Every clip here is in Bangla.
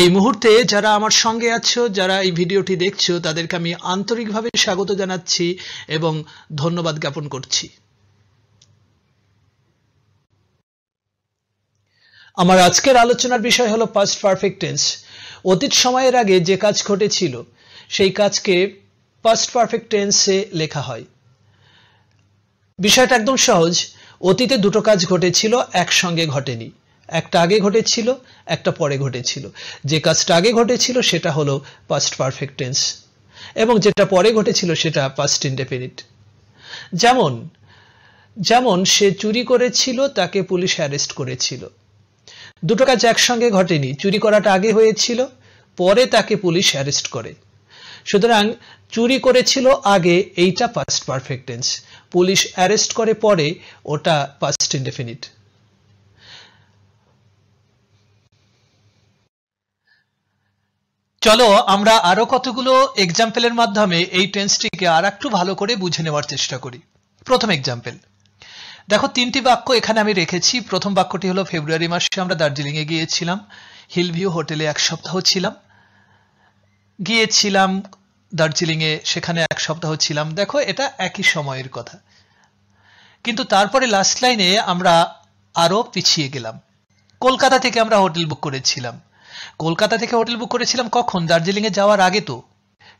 এই মুহূর্তে যারা আমার সঙ্গে আছো যারা এই ভিডিওটি দেখছো তাদেরকে আমি আন্তরিকভাবে স্বাগত জানাচ্ছি এবং ধন্যবাদ জ্ঞাপন করছি আমার আজকের আলোচনার বিষয় হলো পাস্ট পারফেক্ট টেন্স অতীত সময়ের আগে যে কাজ ঘটেছিল সেই কাজকে পাস্ট পারফেক্ট টেন্সে লেখা হয় বিষয়টা একদম সহজ অতীতে দুটো কাজ ঘটেছিল একসঙ্গে ঘটেনি একটা আগে ঘটেছিল একটা পরে ঘটেছিল যে কাজটা আগে ঘটেছিল সেটা হলো পাস্ট পারফেক্ট টেন্স এবং যেটা পরে ঘটেছিল সেটা পাস্ট ইনডেফিনিট যেমন যেমন সে চুরি করেছিল তাকে পুলিশ অ্যারেস্ট করেছিল দুটো কাজ একসঙ্গে ঘটেনি চুরি করাটা আগে হয়েছিল পরে তাকে পুলিশ অ্যারেস্ট করে সুতরাং চুরি করেছিল আগে এইটা past perfect tense police arrest করে পরে ওটা পাস্ট ইনডেফিনিট চলো আমরা আরো কতগুলো এক্সাম্পলের মাধ্যমে এই টেন্সটিকে আর একটু ভালো করে বুঝে নেওয়ার চেষ্টা করি প্রথম এক্সাম্পল দেখো তিনটি বাক্য এখানে আমি রেখেছি প্রথম বাক্যটি হলো ফেব্রুয়ারি মাসে আমরা দার্জিলিংয়ে গিয়েছিলাম হিলভিউ হোটেলে এক সপ্তাহ ছিলাম গিয়েছিলাম দার্জিলিংয়ে সেখানে এক সপ্তাহ ছিলাম দেখো এটা একই সময়ের কথা কিন্তু তারপরে লাস্ট লাইনে আমরা আরও পিছিয়ে গেলাম কলকাতা থেকে আমরা হোটেল বুক করেছিলাম কলকাতা থেকে হোটেল বুক করেছিলাম কখন দার্জিলিংয়ে যাওয়ার আগে তো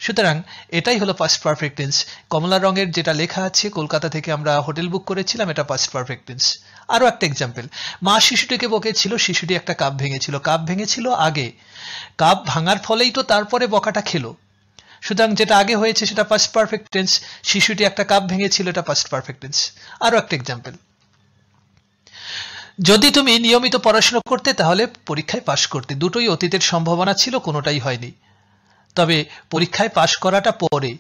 সুতরাং এটাই হলো ফার্স্ট পারফেক্ট টেন্স কমলা রঙের যেটা লেখা আছে কলকাতা থেকে আমরা হোটেল বুক করেছিলাম এটা পাস্ট পারফেক্ট টেন্স আরও একটা এক্সাম্পল মা শিশুটিকে বকেছিল শিশুটি একটা কাপ ভেঙেছিল কাপ ভেঙেছিল আগে কাপ ভাঙার ফলেই তো তারপরে বকাটা খেলো সুতরাং যেটা আগে হয়েছে সেটা পাস্ট পারফেক্ট টেন্স শিশুটি একটা কাপ ভেঙেছিল এটা ফার্স্ট পারফেক্ট টেন্স আরও একটা এক্সাম্পল যদি তুমি নিয়মিত পড়াশুনো করতে তাহলে পরীক্ষায় পাশ করতে দুটোই অতীতের সম্ভাবনা ছিল কোনোটাই হয়নি তবে পরীক্ষায় পাশ করাটা পরে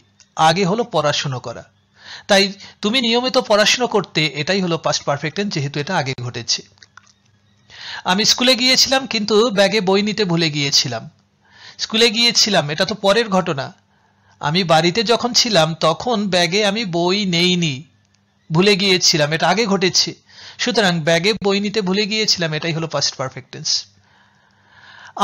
আগে হলো পড়াশুনো করা তাই তুমি নিয়মিত পড়াশুনো করতে এটাই হলো পাস্ট পারফেক্ট টেন্স যেহেতু এটা আগে ঘটেছে আমি স্কুলে গিয়েছিলাম কিন্তু ব্যাগে বই নিতে ভুলে গিয়েছিলাম স্কুলে গিয়েছিলাম এটা তো পরের ঘটনা আমি বাড়িতে যখন ছিলাম তখন ব্যাগে আমি বই নেইনি ভুলে গিয়েছিলাম এটা আগে ঘটেছে সুতরাং ব্যাগে বই নিতে ভুলে গিয়েছিলাম এটাই হলো পাস্ট পারফেক্ট টেন্স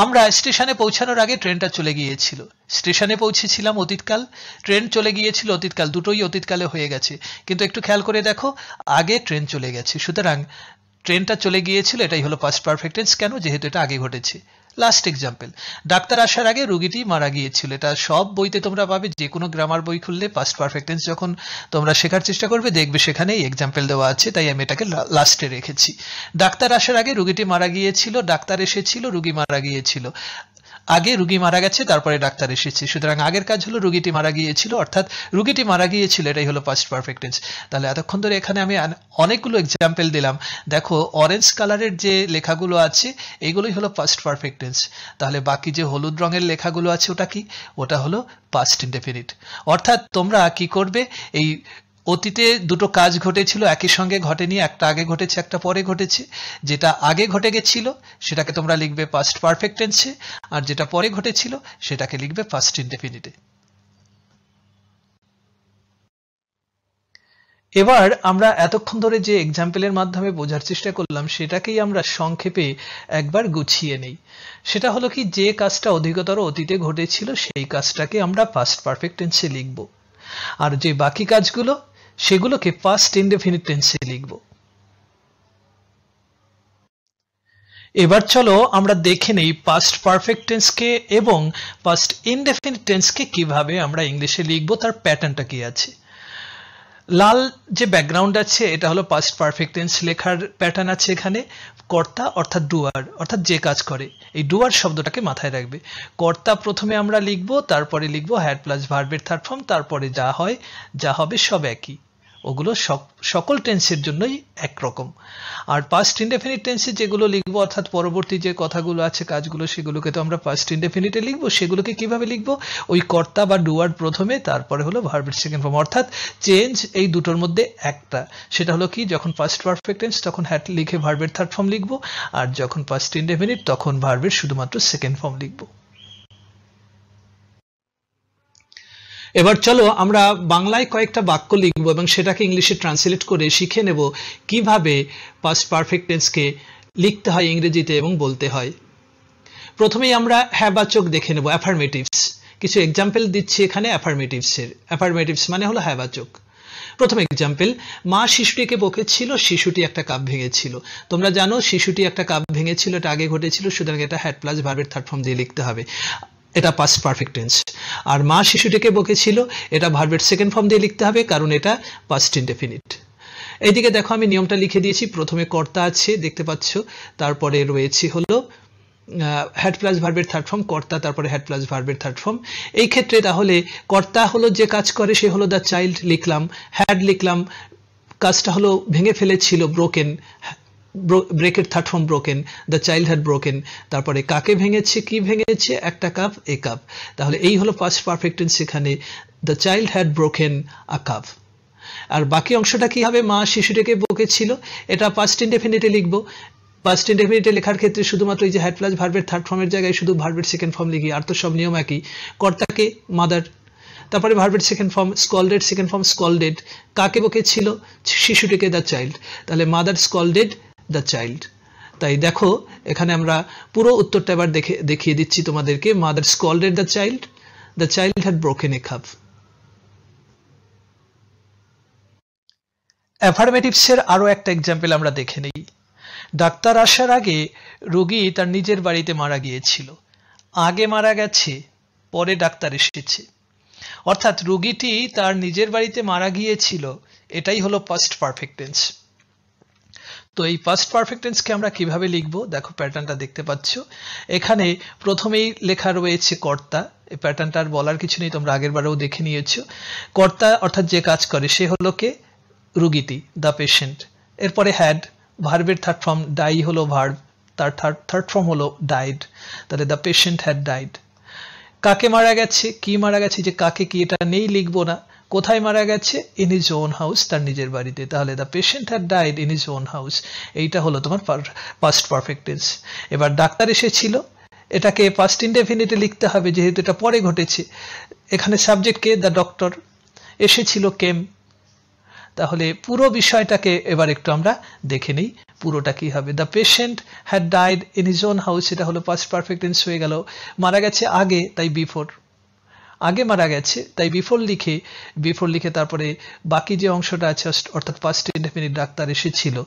আমরা স্টেশনে পৌঁছানোর আগে ট্রেনটা চলে গিয়েছিল স্টেশনে পৌঁছেছিলাম অতীতকাল ট্রেন চলে গিয়েছিল অতীতকাল দুটোই অতীতকালে হয়ে গেছে কিন্তু একটু খেয়াল করে দেখো আগে ট্রেন চলে গেছে সুতরাং ট্রেনটা চলে গিয়েছিল এটাই হলো ফার্স্ট পারফেক্ট টেন্স কেন যেহেতু এটা আগে ঘটেছে লাস্ট এক্সাম্পল ডাক্তার আসার আগে রুগীটি মারা গিয়েছিল এটা সব বইতে তোমরা পাবে যে কোনো গ্রামার বই খুললে পাস্ট পারফেক্টেন্স যখন তোমরা শেখার চেষ্টা করবে দেখবে সেখানে এই এক্সাম্পল দেওয়া আছে তাই আমি এটাকে লাস্টে রেখেছি ডাক্তার আসার আগে রুগীটি মারা গিয়েছিল ডাক্তার এসেছিল রুগী মারা গিয়েছিল আগে রুগী মারা গেছে তারপরে ডাক্তার এসেছে সুতরাং আগের কাজ হলো রুগীটি মারা গিয়েছিল অর্থাৎ রুগীটি মারা গিয়েছিল এটাই হলো পাস্ট পারফেক্ট টেন্স তাহলে এতক্ষণ ধরে এখানে আমি অনেকগুলো এক্সাম্পল দিলাম দেখো অরেঞ্জ কালারের যে লেখাগুলো আছে এগুলোই হলো পাস্ট পারফেক্ট টেন্স তাহলে বাকি যে হলুদ রঙের লেখাগুলো আছে ওটা কি ওটা হলো পাস্ট ইনডেফিনিট অর্থাৎ তোমরা কি করবে এই অতীতে দুটো কাজ ঘটেছিল একই সঙ্গে ঘটেনি একটা আগে ঘটেছে একটা পরে ঘটেছে যেটা আগে ঘটে গেছিল সেটাকে তোমরা লিখবে পাস্ট পারফেক্ট টেন্সে আর যেটা পরে ঘটেছিল সেটাকে লিখবে পাস্ট ইনডেফিনিটে এবার আমরা এতক্ষণ ধরে যে এক্সাম্পলের মাধ্যমে বোঝার চেষ্টা করলাম সেটাকেই আমরা সংক্ষেপে একবার গুছিয়ে নেই সেটা হলো কি যে কাজটা অধিকতর অতীতে ঘটেছিল সেই কাজটাকে আমরা পাস্ট পারফেক্ট টেন্সে লিখব আর যে বাকি কাজগুলো সেগুলোকে ফার্স্ট ইনডেফিনিট টেন্সে লিখব এবার চলো আমরা দেখে নেই পাস্ট পারফেক্ট টেন্সকে এবং পাস্ট ইনডেফিনিট টেন্সকে কিভাবে আমরা ইংলিশে লিখব তার প্যাটার্নটা কি আছে লাল যে ব্যাকগ্রাউন্ড আছে এটা হলো পাস্ট পারফেক্ট টেন্স লেখার প্যাটার্ন আছে এখানে কর্তা অর্থাৎ ডুয়ার অর্থাৎ যে কাজ করে এই ডুয়ার শব্দটাকে মাথায় রাখবে কর্তা প্রথমে আমরা লিখব তারপরে লিখব হ্যাড প্লাস ভার্বের থার্ড ফর্ম তারপরে যা হয় যা হবে সব একই ওগুলো সকল টেন্সের জন্যই একরকম আর পাস্ট ইনডেফিনিট টেন্সে যেগুলো লিখবো অর্থাৎ পরবর্তী যে কথাগুলো আছে কাজগুলো সেগুলোকে তো আমরা পাস্ট ইনডেফিনিটে লিখবো সেগুলোকে কিভাবে লিখবো ওই কর্তা বা ডুয়ার প্রথমে তারপরে হলো ভার্বের সেকেন্ড ফর্ম অর্থাৎ চেঞ্জ এই দুটোর মধ্যে একটা সেটা হলো কি যখন পাস্ট পারফেক্ট টেন্স তখন হ্যাট লিখে ভার্বের থার্ড ফর্ম লিখবো আর যখন পাস্ট ইনডেফিনিট তখন ভার্বের শুধুমাত্র সেকেন্ড ফর্ম লিখবো এবার চলো আমরা বাংলায় কয়েকটা বাক্য লিখব এবং সেটাকে ইংলিশে ট্রান্সলেট করে শিখে নেব কিভাবে পাস্ট পারফেক্ট টেন্সকে লিখতে হয় ইংরেজিতে এবং বলতে হয় প্রথমেই আমরা হ্যাবাচক দেখে নেব অ্যাফার্মেটিভস কিছু এক্সাম্পল দিচ্ছি এখানে অ্যাফার্মেটিভসের অ্যাফার্মেটিভস মানে হলো হ্যাবাচক প্রথম এক্সাম্পল মা শিশুটিকে বকেছিল শিশুটি একটা কাপ ভেঙেছিল তোমরা জানো শিশুটি একটা কাপ ভেঙেছিল এটা আগে ঘটেছিল সুতরাং এটা হ্যাড প্লাস ভার্বের থার্ড ফর্ম দিয়ে লিখতে হবে এটা পাস্ট পারফেক্ট টেন্স আর মা শিশুটিকে বকেছিল এটা ভার্বের সেকেন্ড ফর্ম দিয়ে লিখতে হবে কারণ এটা পাস্ট ইনডেফিনিট এইদিকে দেখো আমি নিয়মটা লিখে দিয়েছি প্রথমে কর্তা আছে দেখতে পাচ্ছ তারপরে রয়েছে হলো হ্যাড প্লাস ভার্বের থার্ড ফর্ম কর্তা তারপরে হ্যাড প্লাস ভার্বের থার্ড ফর্ম এই ক্ষেত্রে তাহলে কর্তা হলো যে কাজ করে সে হলো দ্য চাইল্ড লিখলাম হ্যাড লিখলাম কাজটা হলো ভেঙে ফেলেছিল ব্রোকেন ব্রেকের থার্ড হোম broken the child had broken তারপরে কাকে ভেঙেছে কি ভেঙেছে একটা কাপ এ কাপ তাহলে এই হলো পাঁচ পারফেক্ট সেখানে the child had broken a cup আর বাকি অংশটা কি হবে মা বোকে বকেছিল এটা পাস্ট ইনডেফিনিটে লিখবো পাস্ট ইনডেফিনিটে লেখার ক্ষেত্রে শুধুমাত্র এই যে হ্যাড প্লাস ভার্বের থার্ড ফর্মের জায়গায় শুধু ভার্বের সেকেন্ড ফর্ম লিখি আর তো সব নিয়ম একই কর্তাকে মাদার তারপরে ভার্বের second form scolded second form scolded কাকে বকেছিল শিশুটিকে দ্য চাইল্ড তাহলে মাদার স্কলডেড দ্য চাইল্ড তাই দেখো এখানে আমরা পুরো উত্তরটা এবার দেখে দেখিয়ে দিচ্ছি তোমাদেরকে mother had the child the child had broken a cup অ্যাফার্মেটিভসের আরও একটা এক্সাম্পল আমরা দেখে নেই ডাক্তার আসার আগে রোগী তার নিজের বাড়িতে মারা গিয়েছিল আগে মারা গেছে পরে ডাক্তার এসেছে অর্থাৎ রোগীটি তার নিজের বাড়িতে মারা গিয়েছিল এটাই হলো পাস্ট পারফেক্টেন্স তো এই পাস্ট পারফেক্ট টেন্সকে আমরা কিভাবে লিখব দেখো প্যাটার্নটা দেখতে পাচ্ছ এখানে প্রথমেই লেখা রয়েছে কর্তা এই প্যাটার্নটার বলার কিছু নেই তোমরা আগের বারেও দেখে নিয়েছ কর্তা অর্থাৎ যে কাজ করে সে হলো কে রুগীটি দ্য পেশেন্ট এরপরে হ্যাড ভার্ভের থার্ড ফর্ম ডাই হলো ভার্ভ তার থার্ড থার্ড ফর্ম হলো ডাইড তাহলে দ্য পেশেন্ট হ্যাড ডাইড কাকে মারা গেছে কি মারা গেছে যে কাকে কি এটা নেই লিখবো না কোথায় মারা গেছে ইন ইজ ওন হাউস তার নিজের বাড়িতে তাহলে the patient had died in his own house এইটা হলো তোমার পাস্ট পারফেক্ট টেন্স এবার ডাক্তার এসেছিল এটাকে পাস্ট ইনডেফিনিটে লিখতে হবে যেহেতু এটা পরে ঘটেছে এখানে সাবজেক্ট কে দ্য ডক্টর এসেছিল কেম তাহলে পুরো বিষয়টাকে এবার একটু আমরা দেখে নিই পুরোটা কি হবে the patient had died in his own house এটা হলো পাস্ট পারফেক্ট টেন্স হয়ে গেল মারা গেছে আগে তাই বিফোর আগে মারা গেছে তাই বিফল লিখে বিফল লিখে তারপরে বাকি যে অংশটা আছে অর্থাৎ ফার্স্ট ইন্ডিপেন্ডেন্ট ডাক্তার এসেছিল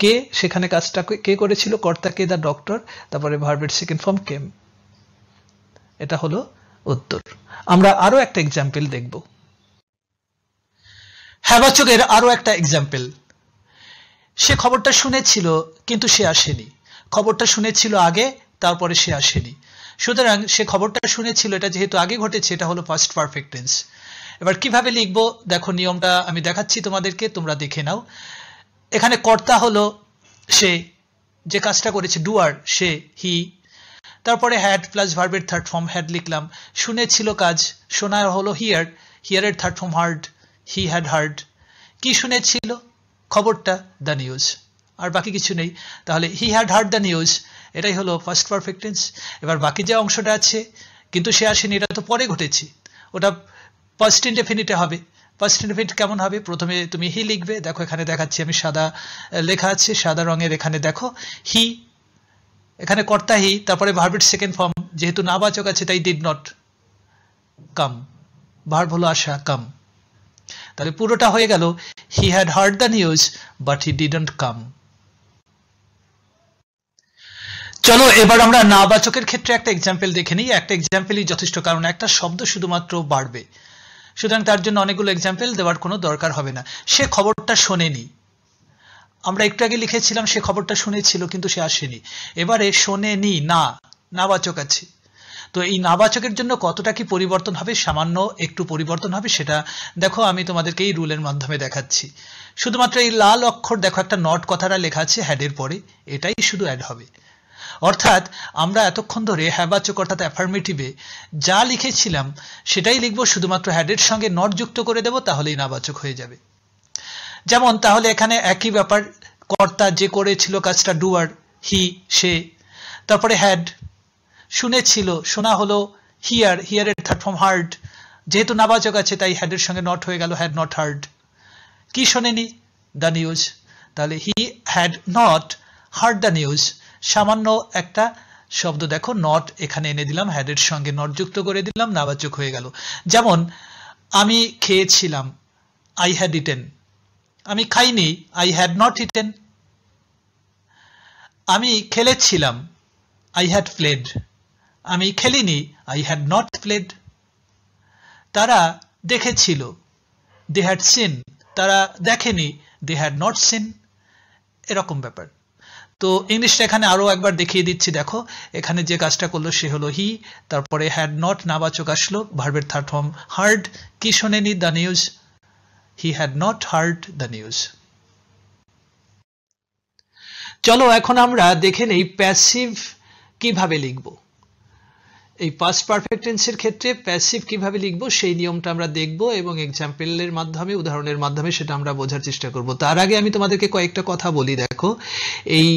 কে সেখানে কাজটা কে করেছিল কর্তা কে দা ডক্টর তারপরে ভার্বের সেকেন্ড ফর্ম কেম এটা হলো উত্তর আমরা আরো একটা এক্সাম্পল দেখব হ্যাবাচকের আরো একটা এক্সাম্পল সে খবরটা শুনেছিল কিন্তু সে আসেনি খবরটা শুনেছিল আগে তারপরে সে আসেনি সুতরাং সে খবরটা শুনেছিল এটা যেহেতু আগে ঘটেছে এটা হলো ফার্স্ট পারফেক্ট টেন্স এবার কিভাবে লিখবো দেখো নিয়মটা আমি দেখাচ্ছি তোমাদেরকে তোমরা দেখে নাও এখানে কর্তা হলো সে যে কাজটা করেছে ডুয়ার সে হি তারপরে হ্যাড প্লাস ভার্বের থার্ড ফর্ম হ্যাড লিখলাম শুনেছিল কাজ শোনা হলো হিয়ার হিয়ারের third form heard he had heard কি শুনেছিল খবরটা দ্য নিউজ আর বাকি কিছু নেই তাহলে he had heard the news এটাই হলো ফার্স্ট পারফেক্ট টেন্স এবার বাকি যে অংশটা আছে কিন্তু সে আসেনি এটা তো পরে ঘটেছে ওটা ফার্স্ট ইনডেফিনিটে হবে ফার্স্ট ইনডেফিনিট কেমন হবে প্রথমে তুমি হি লিখবে দেখো এখানে দেখাচ্ছি আমি সাদা লেখা আছে সাদা রঙের এখানে দেখো হি এখানে কর্তা হি তারপরে ভার্বের সেকেন্ড ফর্ম যেহেতু নাবাচক আছে তাই ডিড নট কাম ভার্ব হলো আশা কাম তাহলে পুরোটা হয়ে গেল he had heard the news but he didn't come চলো এবার আমরা নাবাচকের ক্ষেত্রে একটা এক্সাম্পল দেখে নিই একটা এক্সাম্পলই যথেষ্ট কারণ একটা শব্দ শুধুমাত্র বাড়বে সুতরাং তার জন্য অনেকগুলো এক্সাম্পল দেওয়ার কোনো দরকার হবে না সে খবরটা শোনেনি আমরা একটু আগে লিখেছিলাম সে খবরটা শুনেছিল কিন্তু সে আসেনি এবারে শোনেনি না নাবাচক আছে তো এই নাবাচকের জন্য কতটা কি পরিবর্তন হবে সামান্য একটু পরিবর্তন হবে সেটা দেখো আমি তোমাদেরকে এই রুলের মাধ্যমে দেখাচ্ছি শুধুমাত্র এই লাল অক্ষর দেখো একটা নট কথাটা লেখা আছে হ্যাডের পরে এটাই শুধু অ্যাড হবে অর্থাৎ আমরা এতক্ষণ ধরে হ্যাবাচক অর্থাৎ অ্যাফার্মেটিভে যা লিখেছিলাম সেটাই লিখব শুধুমাত্র হ্যাডের সঙ্গে নট যুক্ত করে দেব তাহলেই নাবাচক হয়ে যাবে যেমন তাহলে এখানে একই ব্যাপার কর্তা যে করেছিল কাজটা ডুয়ার হি সে তারপরে হ্যাড শুনেছিল শোনা হলো হিয়ার হিয়ারের থার্ড ফ্রম হার্ড যেহেতু নাবাচক আছে তাই হ্যাডের সঙ্গে নট হয়ে গেল হ্যাড নট হার্ড কি শোনেনি দ্য নিউজ তাহলে he had not heard the news সামান্য একটা শব্দ দেখো নট এখানে এনে দিলাম হ্যাডের সঙ্গে নট যুক্ত করে দিলাম নাবাচক হয়ে গেল যেমন আমি খেয়েছিলাম আই হ্যাড ইটেন আমি খাইনি আই হ্যাড নট ইটেন আমি খেলেছিলাম আই হ্যাড প্লেড আমি খেলিনি আই হ্যাড নট প্লেড তারা দেখেছিল দে হ্যাড সিন তারা দেখেনি দে হ্যাড নট সিন এরকম ব্যাপার তো ইংলিশটা এখানে আরও একবার দেখিয়ে দিচ্ছি দেখো এখানে যে কাজটা করলো সে হলো হি তারপরে হ্যাড নট নাবাচক আসলো ভার্বের থার্ড ফর্ম হার্ড কি শোনেনি the news he had not heard the news চলো এখন আমরা দেখে নেই প্যাসিভ কিভাবে লিখবো এই পাস্ট পারফেক্ট টেন্সের ক্ষেত্রে প্যাসিভ কিভাবে লিখব সেই নিয়মটা আমরা দেখব এবং এক্সাম্পলের মাধ্যমে উদাহরণের মাধ্যমে সেটা আমরা বোঝার চেষ্টা করব তার আগে আমি তোমাদেরকে কয়েকটা কথা বলি দেখো এই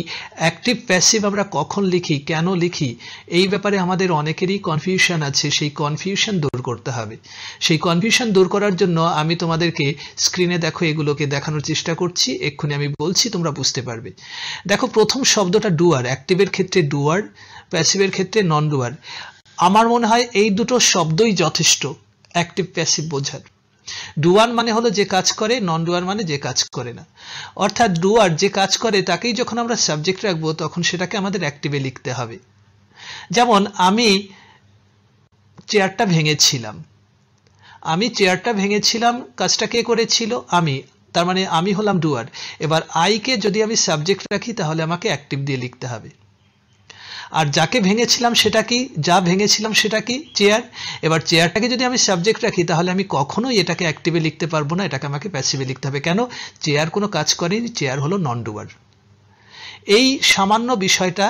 অ্যাক্টিভ প্যাসিভ আমরা কখন লিখি কেন লিখি এই ব্যাপারে আমাদের অনেকেরই কনফিউশন আছে সেই কনফিউশন দূর করতে হবে সেই কনফিউশন দূর করার জন্য আমি তোমাদেরকে স্ক্রিনে দেখো এগুলোকে দেখানোর চেষ্টা করছি এক্ষুনি আমি বলছি তোমরা বুঝতে পারবে দেখো প্রথম শব্দটা ডুয়ার অ্যাক্টিভের ক্ষেত্রে ডুয়ার প্যাসিভের ক্ষেত্রে নন ডুয়ার আমার মনে হয় এই দুটো শব্দই যথেষ্ট অ্যাক্টিভ প্যাসিভ বোঝার ডুয়ার মানে হলো যে কাজ করে নন ডুয়ার মানে যে কাজ করে না অর্থাৎ ডুয়ার যে কাজ করে তাকেই যখন আমরা সাবজেক্ট রাখবো তখন সেটাকে আমাদের অ্যাক্টিভে লিখতে হবে যেমন আমি চেয়ারটা ভেঙেছিলাম আমি চেয়ারটা ভেঙেছিলাম কাজটা কে করেছিল আমি তার মানে আমি হলাম ডুয়ার এবার আইকে যদি আমি সাবজেক্ট রাখি তাহলে আমাকে অ্যাক্টিভ দিয়ে লিখতে হবে আর যাকে ভেঙেছিলাম সেটা কি যা ভেঙেছিলাম সেটা কি চেয়ার এবার চেয়ারটাকে যদি আমি সাবজেক্ট রাখি তাহলে আমি কখনোই এটাকে অ্যাক্টিভে লিখতে পারবো না এটাকে আমাকে প্যাসিভে লিখতে হবে কেন চেয়ার কোনো কাজ করেনি চেয়ার হলো নন ডুয়ার এই সামান্য বিষয়টা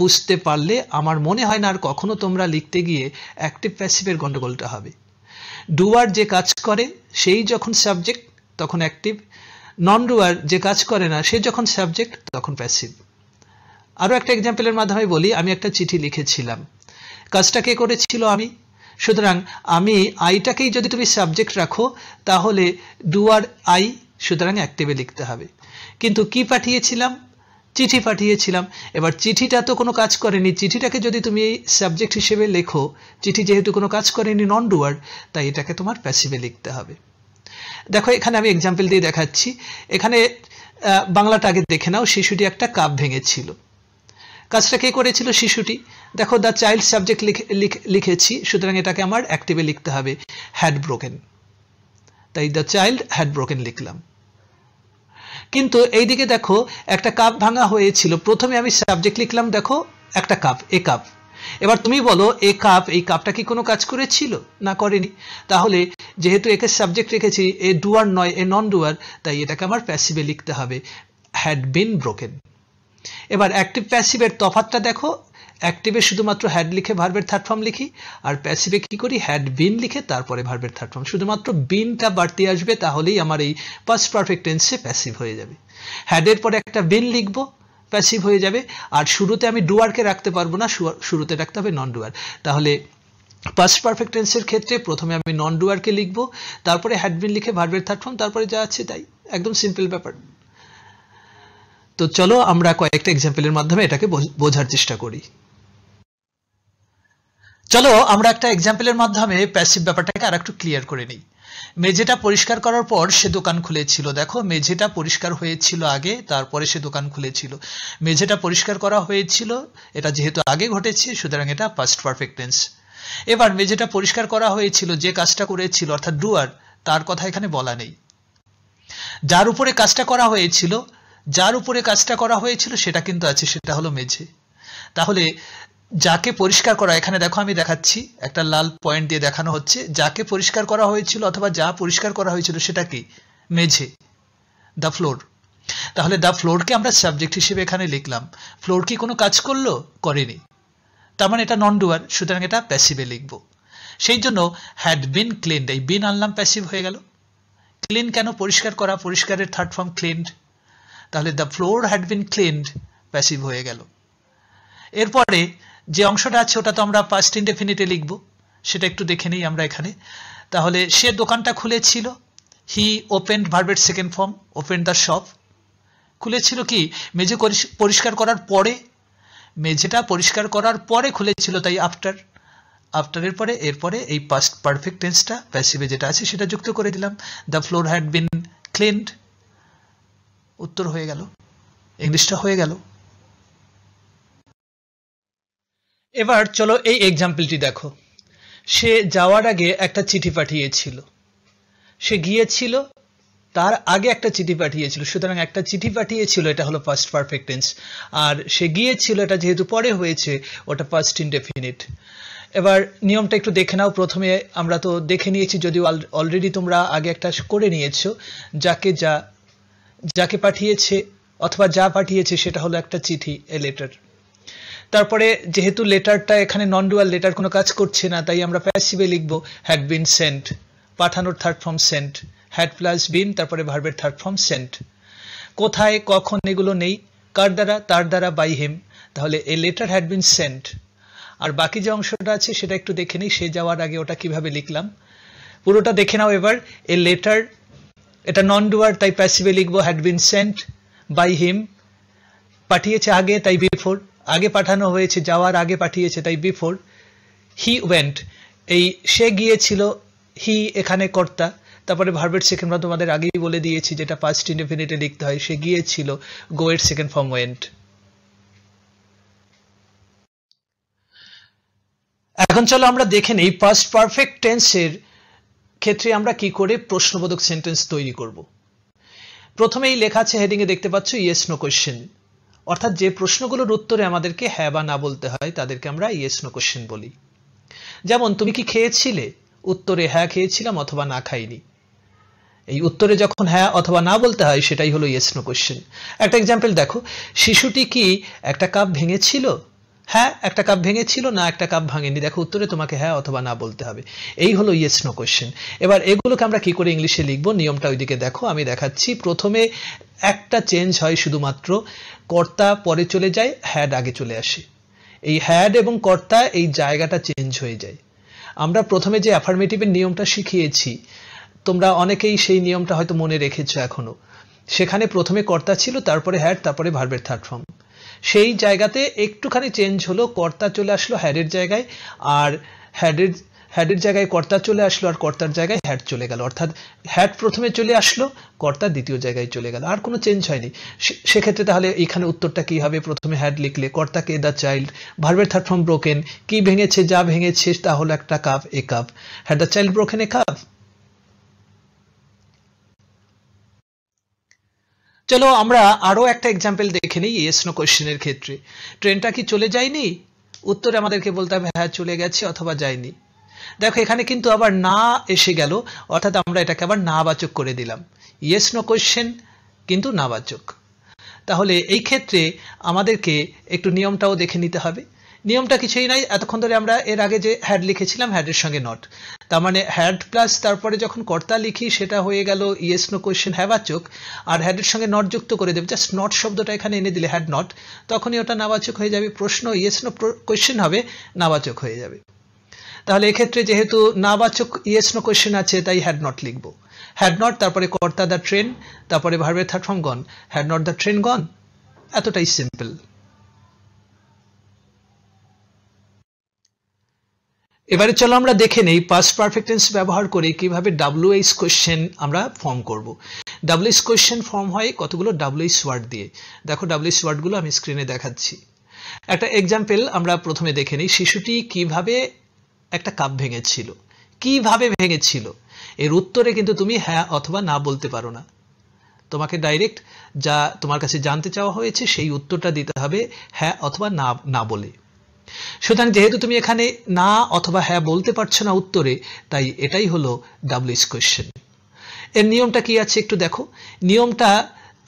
বুঝতে পারলে আমার মনে হয় না আর কখনো তোমরা লিখতে গিয়ে অ্যাক্টিভ প্যাসিভের গণ্ডগোলটা হবে ডুয়ার যে কাজ করে সেই যখন সাবজেক্ট তখন অ্যাক্টিভ নন ডুয়ার যে কাজ করে না সে যখন সাবজেক্ট তখন প্যাসিভ আরও একটা এক্সাম্পলের মাধ্যমে বলি আমি একটা চিঠি লিখেছিলাম কাজটা কে করেছিল আমি সুতরাং আমি আইটাকেই যদি তুমি সাবজেক্ট রাখো তাহলে ডু আর আই সুতরাং অ্যাক্টিভে লিখতে হবে কিন্তু কি পাঠিয়েছিলাম চিঠি পাঠিয়েছিলাম এবার চিঠিটা তো কোনো কাজ করেনি চিঠিটাকে যদি তুমি এই সাবজেক্ট হিসেবে লেখো চিঠি যেহেতু কোনো কাজ করেনি নন ডুয়ার তাই এটাকে তোমার প্যাসিভে লিখতে হবে দেখো এখানে আমি এক্সাম্পল দিয়ে দেখাচ্ছি এখানে বাংলাটা আগে দেখে নাও শিশুটি একটা কাপ ভেঙেছিল কাজটা কে করেছিল শিশুটি দেখো দ্য চাইল্ড সাবজেক্ট লিখেছি সুতরাং এটাকে আমার অ্যাক্টিভে লিখতে হবে হ্যাড ব্রোকেন তাই দ্য চাইল্ড হ্যাড ব্রোকেন লিখলাম কিন্তু এইদিকে দেখো একটা কাপ ভাঙা হয়েছিল প্রথমে আমি সাবজেক্ট লিখলাম দেখো একটা কাপ এ কাপ এবার তুমি বলো এ কাপ এই কাপটা কি কোনো কাজ করেছিল না করেনি তাহলে যেহেতু একে সাবজেক্ট রেখেছি এ ডুয়ার নয় এ নন ডুয়ার তাই এটাকে আমার প্যাসিভে লিখতে হবে হ্যাড বিন ব্রোকেন এবার অ্যাক্টিভ প্যাসিভের তফাতটা দেখো অ্যাক্টিভে শুধুমাত্র হ্যাড লিখে ভার্বের থার্ড ফর্ম লিখি আর প্যাসিভে কি করি হ্যাড বিন লিখে তারপরে ভার্বের থার্ড ফর্ম শুধুমাত্র বিনটা বাড়তি আসবে তাহলেই আমার এই পাস্ট পারফেক্ট টেন্সে প্যাসিভ হয়ে যাবে হ্যাডের পরে একটা বিন লিখব প্যাসিভ হয়ে যাবে আর শুরুতে আমি ডুয়ারকে রাখতে পারবো না শুরুতে রাখতে হবে নন ডুয়ার তাহলে পাস্ট পারফেক্ট টেন্সের ক্ষেত্রে প্রথমে আমি নন ডুয়ারকে লিখবো তারপরে হ্যাড বিন লিখে ভার্বের থার্ড ফর্ম তারপরে যা আছে তাই একদম সিম্পল ব্যাপার তো চলো আমরা কয়েকটা এক্সাম্পলের মাধ্যমে এটাকে বোঝার চেষ্টা করি চলো আমরা একটা এক্সাম্পলের মাধ্যমে প্যাসিভ ব্যাপারটাকে আর একটু ক্লিয়ার করে নিই মেঝেটা পরিষ্কার করার পর সে দোকান খুলেছিল দেখো মেঝেটা পরিষ্কার হয়েছিল আগে তারপরে সে দোকান খুলেছিল মেঝেটা পরিষ্কার করা হয়েছিল এটা যেহেতু আগে ঘটেছে সুতরাং এটা পাস্ট পারফেক্টেন্স এবার মেঝেটা পরিষ্কার করা হয়েছিল যে কাজটা করেছিল অর্থাৎ ডুয়ার তার কথা এখানে বলা নেই যার উপরে কাজটা করা হয়েছিল যার উপরে কাজটা করা হয়েছিল সেটা কিন্তু আছে সেটা হলো মেঝে তাহলে যাকে পরিষ্কার করা এখানে দেখো আমি দেখাচ্ছি একটা লাল পয়েন্ট দিয়ে দেখানো হচ্ছে যাকে পরিষ্কার করা হয়েছিল অথবা যা পরিষ্কার করা হয়েছিল সেটা কি মেঝে দ্য ফ্লোর তাহলে দ্য ফ্লোরকে আমরা সাবজেক্ট হিসেবে এখানে লিখলাম ফ্লোর কি কোনো কাজ করলো করেনি তার মানে এটা নন ডুয়ার সুতরাং এটা প্যাসিভে লিখব সেই জন্য হ্যাড বিন ক্লিনড এই বিন আনলাম প্যাসিভ হয়ে গেল ক্লিন কেন পরিষ্কার করা পরিষ্কারের থার্ড ফর্ম ক্লিনড তাহলে the floor had been cleaned passive হয়ে গেল এরপরে যে অংশটা আছে ওটা তো আমরা পাস্ট ইনডেফিনিটে লিখব সেটা একটু দেখে নিই আমরা এখানে তাহলে সে দোকানটা খুলেছিল হি ওপেন ভার্বের second form open the shop খুলেছিল কি মেঝে পরিষ্কার করার পরে মেঝেটা পরিষ্কার করার পরে খুলেছিল তাই আফটার আফটারের পরে এরপরে এই পাস্ট পারফেক্ট টেন্সটা প্যাসিভে যেটা আছে সেটা যুক্ত করে দিলাম the floor had been cleaned উত্তর হয়ে গেল ইংলিশটা হয়ে গেল এবার চলো এই এক্সাম্পলটি দেখো সে যাওয়ার আগে একটা চিঠি পাঠিয়েছিল সে গিয়েছিল তার আগে একটা চিঠি পাঠিয়েছিল সুতরাং একটা চিঠি পাঠিয়েছিল এটা হলো পাস্ট পারফেক্টেন্স আর সে গিয়েছিল এটা যেহেতু পরে হয়েছে ওটা পাস্ট ইনডেফিনিট এবার নিয়মটা একটু দেখে নাও প্রথমে আমরা তো দেখে নিয়েছি যদিও অলরেডি তোমরা আগে একটা করে নিয়েছো যাকে যা যাকে পাঠিয়েছে অথবা যা পাঠিয়েছে সেটা হলো একটা চিঠি এ লেটার তারপরে যেহেতু লেটারটা এখানে নন ডুয়াল লেটার কোনো কাজ করছে না তাই আমরা প্যাসিভে লিখব হ্যাড বিন সেন্ট পাঠানোর third form sent had plus been তারপরে ভার্বের থার্ড ফর্ম সেন্ট কোথায় কখন এগুলো নেই কার দ্বারা তার দ্বারা বাই হেম তাহলে a letter had been sent আর বাকি যে অংশটা আছে সেটা একটু দেখে নিই সে যাওয়ার আগে ওটা কিভাবে লিখলাম পুরোটা দেখে নাও এবার এ লেটার এটা নন ডুয়ার তাই প্যাসিভে লিখবো had been sent by him পাঠিয়েছে আগে তাই বিফোর আগে পাঠানো হয়েছে যাওয়ার আগে পাঠিয়েছে তাই বিফোর হি ওয়েন্ট এই সে গিয়েছিল হি এখানে কর্তা তারপরে ভার্বের সেকেন্ড ফর্ম তোমাদের আগেই বলে দিয়েছি যেটা পাস্ট ইনডিফিনিটে লিখতে হয় সে গিয়েছিল গো এর সেকেন্ড ফর্ম ওয়েন্ট এখন চলো আমরা দেখে নেই পাস্ট পারফেক্ট টেন্সের ক্ষেত্রে আমরা কি করে প্রশ্নবোধক সেন্টেন্স তৈরি করব প্রথমেই লেখা আছে হেডিংয়ে দেখতে পাচ্ছ ইয়েস নো কোয়েশ্চেন অর্থাৎ যে প্রশ্নগুলোর উত্তরে আমাদেরকে হ্যাঁ বা না বলতে হয় তাদেরকে আমরা ইয়েস নো কোয়েশ্চেন বলি যেমন তুমি কি খেয়েছিলে উত্তরে হ্যাঁ খেয়েছিলাম অথবা না খাইনি এই উত্তরে যখন হ্যাঁ অথবা না বলতে হয় সেটাই হলো ইয়েস নো কোয়েশ্চেন একটা এক্সাম্পল দেখো শিশুটি কি একটা কাপ ভেঙেছিল হ্যাঁ একটা কাপ ভেঙেছিল না একটা কাপ ভাঙেনি দেখো উত্তরে তোমাকে হ্যাঁ অথবা না বলতে হবে এই হলো ইয়েস নো কোয়েশ্চেন এবার এগুলোকে আমরা কি করে ইংলিশে লিখবো নিয়মটা ওইদিকে দেখো আমি দেখাচ্ছি প্রথমে একটা চেঞ্জ হয় শুধুমাত্র কর্তা পরে চলে যায় হ্যাড আগে চলে আসে এই হ্যাড এবং কর্তা এই জায়গাটা চেঞ্জ হয়ে যায় আমরা প্রথমে যে অ্যাফার্মেটিভের নিয়মটা শিখিয়েছি তোমরা অনেকেই সেই নিয়মটা হয়তো মনে রেখেছো এখনো সেখানে প্রথমে কর্তা ছিল তারপরে হ্যাড তারপরে ভার্বের থার্ড ফর্ম সেই জায়গাতে একটুখানি চেঞ্জ হলো কর্তা চলে আসলো হ্যাডের জায়গায় আর হ্যাডের হ্যাডের জায়গায় কর্তা চলে আসলো আর কর্তার জায়গায় হ্যাড চলে গেল অর্থাৎ হ্যাড প্রথমে চলে আসলো কর্তা দ্বিতীয় জায়গায় চলে গেল আর কোনো চেঞ্জ হয়নি সেক্ষেত্রে তাহলে এখানে উত্তরটা কী হবে প্রথমে হ্যাড লিখলে কর্তাকে দ্য চাইল্ড ভার্বের থার্ড ফর্ম ব্রোকেন কি ভেঙেছে যা ভেঙেছে তা হলো একটা cup a cup had the child broken a cup চলো আমরা আরও একটা এক্সাম্পল দেখে নিই ইয়েস নো কোশ্চেনের ক্ষেত্রে ট্রেনটা কি চলে যায়নি উত্তরে আমাদেরকে বলতে হবে হ্যাঁ চলে গেছে অথবা যায়নি দেখো এখানে কিন্তু আবার না এসে গেল অর্থাৎ আমরা এটাকে আবার নাবাচক করে দিলাম ইয়েস নো কোশ্চেন কিন্তু নাবাচক তাহলে এই ক্ষেত্রে আমাদেরকে একটু নিয়মটাও দেখে নিতে হবে নিয়মটা কিছুই নাই এতক্ষণ ধরে আমরা এর আগে যে হ্যাড লিখেছিলাম হ্যাডের সঙ্গে নট তার মানে হ্যাড প্লাস তারপরে যখন কর্তা লিখি সেটা হয়ে গেল ইয়েস নো কোয়েশ্চেন হ্যাবাচক আর হ্যাডের সঙ্গে নট যুক্ত করে দেবে জাস্ট নট শব্দটা এখানে এনে দিলে হ্যাড নট তখনই ওটা নাবাচক হয়ে যাবে প্রশ্ন ইয়েস নো কোয়েশ্চেন হবে নাবাচক হয়ে যাবে তাহলে এক্ষেত্রে যেহেতু নাবাচক ইয়েস নো কোয়েশ্চেন আছে তাই হ্যাড নট লিখব হ্যাড নট তারপরে কর্তা দ্য ট্রেন তারপরে ভার্বের third form gone had not the train gone এতটাই সিম্পল এবারে চলো আমরা দেখে নেই পাস্ট পারফেক্ট টেন্স ব্যবহার করে কিভাবে এইচ কোশ্চেন আমরা ফর্ম করব এইচ কোশ্চেন ফর্ম হয় কতগুলো এইচ ওয়ার্ড দিয়ে দেখো এইচ ওয়ার্ডগুলো আমি স্ক্রিনে দেখাচ্ছি একটা এক্সাম্পল আমরা প্রথমে দেখে নিই শিশুটি কিভাবে একটা কাপ ভেঙেছিল কিভাবে ভেঙেছিল এর উত্তরে কিন্তু তুমি হ্যাঁ অথবা না বলতে পারো না তোমাকে ডাইরেক্ট যা তোমার কাছে জানতে চাওয়া হয়েছে সেই উত্তরটা দিতে হবে হ্যাঁ অথবা না না বলে সুতরাং যেহেতু তুমি এখানে না অথবা হ্যাঁ বলতে পারছো না উত্তরে তাই এটাই হলো ডাব্লিউএস কোয়েশ্চেন এর নিয়মটা কি আছে একটু দেখো নিয়মটা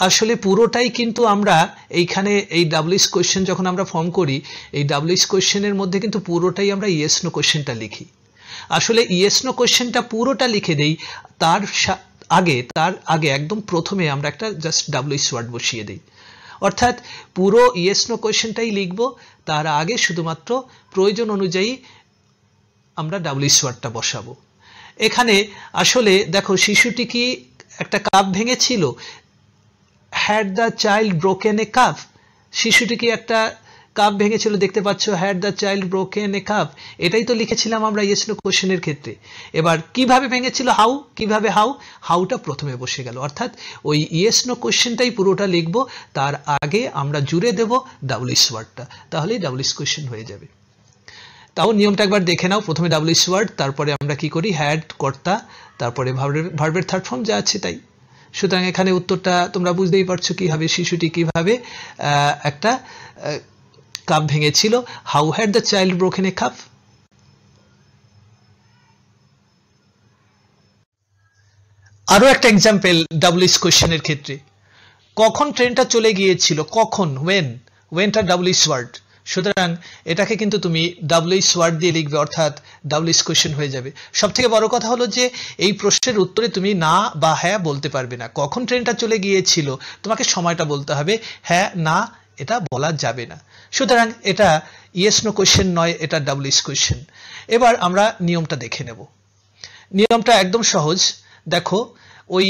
আসলে পুরোটাই কিন্তু আমরা এইখানে এই ডাব্লিউএস কোয়েশ্চেন যখন আমরা ফর্ম করি এই ডাব্লিউএস কোয়েশ্চেনের মধ্যে কিন্তু পুরোটাই আমরা ইয়েস নো কোয়েশ্চেনটা লিখি আসলে ইয়েস নো কোয়েশ্চেনটা পুরোটা লিখে দেই তার আগে তার আগে একদম প্রথমে আমরা একটা জাস্ট ডাব্লিউএস ওয়ার্ড বসিয়ে দিই অর্থাৎ পুরো ইয়েসনো কোয়েশ্চেনটাই লিখব তার আগে শুধুমাত্র প্রয়োজন অনুযায়ী আমরা ডাব্লিউ সোয়ার্ডটা বসাবো এখানে আসলে দেখো শিশুটি কি একটা কাপ ভেঙেছিল had the child broken a cup শিশুটি কি একটা কাপ ভেঙেছিল দেখতে পাচ্ছ had the child broken a cup এটাই তো লিখেছিলাম আমরা ইয়েসনো কোশ্চেনের ক্ষেত্রে এবার কিভাবে ভেঙেছিল হাউ কিভাবে হাউ হাউটা প্রথমে বসে গেল অর্থাৎ ওই ইয়েসনো কোশ্চেনটাই পুরোটা লিখব তার আগে আমরা জুড়ে দেব ডাবলিস ওয়ার্ডটা তাহলেই ডাবলিস কোশ্চেন হয়ে যাবে তাও নিয়মটা একবার দেখে নাও প্রথমে ডাবলিস ওয়ার্ড তারপরে আমরা কি করি হ্যাড কর্তা তারপরে ভার্বের থার্ড ফর্ম যা আছে তাই সুতরাং এখানে উত্তরটা তোমরা বুঝতেই পারছো কীভাবে শিশুটি কিভাবে একটা কাপ ভেঙেছিল how had the child broken a cup আরও একটা এক্সাম্পল ইস কোয়েশ্চেনের ক্ষেত্রে কখন ট্রেনটা চলে গিয়েছিল কখন ওয়েন ওয়েনটা ইস ওয়ার্ড সুতরাং এটাকে কিন্তু তুমি ডাবল ইস ওয়ার্ড দিয়ে লিখবে অর্থাৎ ডাবল ইস কোয়েশ্চেন হয়ে যাবে সব থেকে বড় কথা হলো যে এই প্রশ্নের উত্তরে তুমি না বা হ্যাঁ বলতে পারবে না কখন ট্রেনটা চলে গিয়েছিল তোমাকে সময়টা বলতে হবে হ্যাঁ না এটা বলা যাবে না সুতরাং এটা ইয়েস নো কোয়েশ্চেন নয় এটা ডাবল ইস কোয়েশ্চেন এবার আমরা নিয়মটা দেখে নেব নিয়মটা একদম সহজ দেখো ওই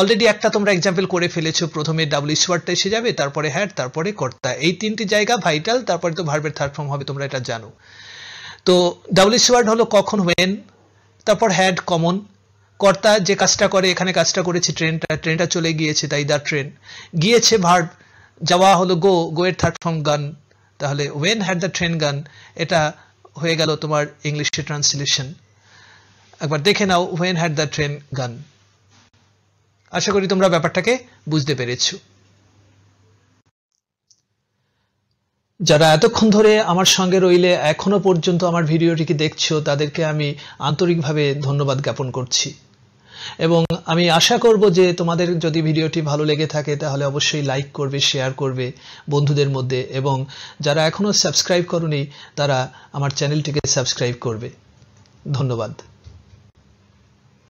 অলরেডি একটা তোমরা এক্সাম্পল করে ফেলেছো প্রথমে ডাবল ইস ওয়ার্ডটা এসে যাবে তারপরে হ্যাট তারপরে কর্তা এই তিনটি জায়গা ভাইটাল তারপরে তো ভার্বের থার্ড ফর্ম হবে তোমরা এটা জানো তো ডাবল ইস ওয়ার্ড হলো কখন হোয়েন তারপর হ্যাড কমন কর্তা যে কাজটা করে এখানে কাজটা করেছে ট্রেনটা ট্রেনটা চলে গিয়েছে তাই দা ট্রেন গিয়েছে ভার্ব যাওয়া হলো গো গো এর থার্ড ফর্ম গান তাহলে ওয়েন হ্যাড দ্য ট্রেন গান এটা হয়ে গেল তোমার ইংলিশে ট্রান্সলেশন একবার দেখে নাও when had the train gone আশা করি তোমরা ব্যাপারটাকে বুঝতে পেরেছ যারা এতক্ষণ ধরে আমার সঙ্গে রইলে এখনো পর্যন্ত আমার ভিডিওটিকে দেখছো তাদেরকে আমি আন্তরিকভাবে ধন্যবাদ জ্ঞাপন করছি এবং আমি আশা করব যে তোমাদের যদি ভিডিওটি ভালো লেগে থাকে তাহলে অবশ্যই লাইক করবে শেয়ার করবে বন্ধুদের মধ্যে এবং যারা এখনও সাবস্ক্রাইব করনি তারা আমার চ্যানেলটিকে সাবস্ক্রাইব করবে ধন্যবাদ